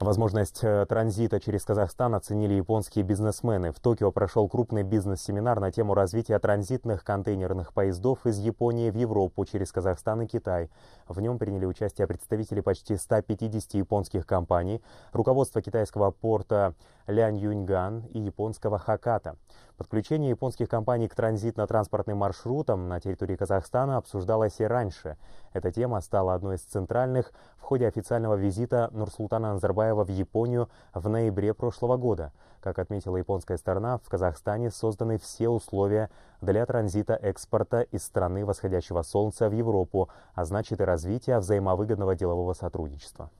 Возможность э, транзита через Казахстан оценили японские бизнесмены. В Токио прошел крупный бизнес-семинар на тему развития транзитных контейнерных поездов из Японии в Европу через Казахстан и Китай. В нем приняли участие представители почти 150 японских компаний, руководство китайского порта Лянь Юньган и японского Хаката. Подключение японских компаний к транзитно-транспортным маршрутам на территории Казахстана обсуждалось и раньше. Эта тема стала одной из центральных в ходе официального визита Нурсултана Назарбаева в Японию в ноябре прошлого года. Как отметила японская сторона, в Казахстане созданы все условия для транзита экспорта из страны восходящего солнца в Европу, а значит и развития взаимовыгодного делового сотрудничества.